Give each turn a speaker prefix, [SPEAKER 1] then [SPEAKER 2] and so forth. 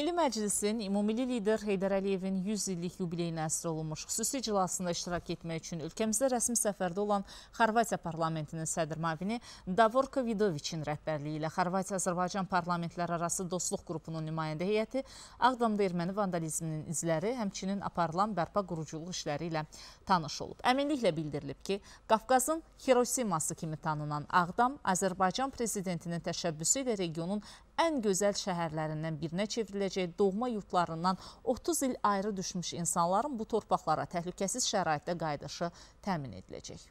[SPEAKER 1] Milli Məclisin ümummilli lider Heydər Əliyevin 100 illik yubileyinə əsr olunmuş xüsusi iclasında iştirak etmək üçün ölkəmizdə rəsmi səfərdə olan Xorvatiya parlamentinin sədr mavini Davorko Vidoviçin rəhbərliyi ilə Xorvatiya-Azərbaycan parlamentləri arası dostluq qrupunun nümayəndə heyəti Ağdamda erməni vandalizminin izləri, həmçinin aparılan bərpa quruculuq işləri ilə tanış olub. Əminliklə bildirilib ki, Qafqazın Hirosiması kimi tanınan Ağdam Azərbaycan prezidentinin təşəbbüsü ilə regionun ən gözəl şəhərlərindən birinə çevrilib biləcək doğma yurtlarından 30 il ayrı düşmüş insanların bu torpaqlara təhlükəsiz şəraitdə qayıdışı təmin ediləcək.